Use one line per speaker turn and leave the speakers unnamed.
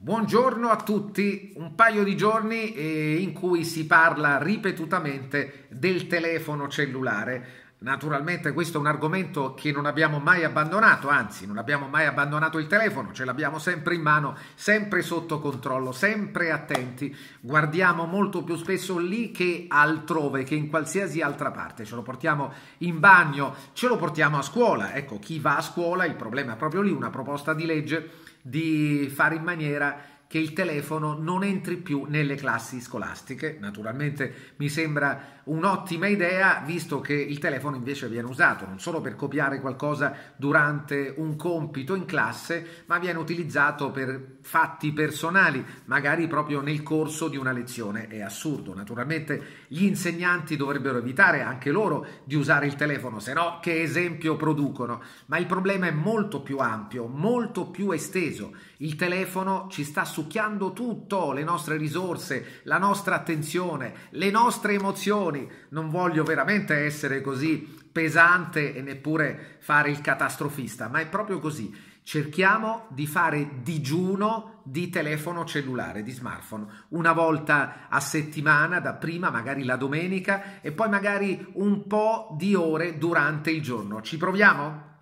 Buongiorno a tutti, un paio di giorni eh, in cui si parla ripetutamente del telefono cellulare. Naturalmente questo è un argomento che non abbiamo mai abbandonato, anzi non abbiamo mai abbandonato il telefono, ce l'abbiamo sempre in mano, sempre sotto controllo, sempre attenti, guardiamo molto più spesso lì che altrove, che in qualsiasi altra parte, ce lo portiamo in bagno, ce lo portiamo a scuola, ecco chi va a scuola, il problema è proprio lì, una proposta di legge di fare in maniera che il telefono non entri più nelle classi scolastiche. Naturalmente mi sembra un'ottima idea, visto che il telefono invece viene usato non solo per copiare qualcosa durante un compito in classe, ma viene utilizzato per fatti personali, magari proprio nel corso di una lezione. È assurdo. Naturalmente gli insegnanti dovrebbero evitare anche loro di usare il telefono, se no che esempio producono. Ma il problema è molto più ampio, molto più esteso. Il telefono ci sta succhiando tutto, le nostre risorse, la nostra attenzione, le nostre emozioni. Non voglio veramente essere così pesante e neppure fare il catastrofista, ma è proprio così. Cerchiamo di fare digiuno di telefono cellulare, di smartphone, una volta a settimana, da prima magari la domenica e poi magari un po' di ore durante il giorno. Ci proviamo?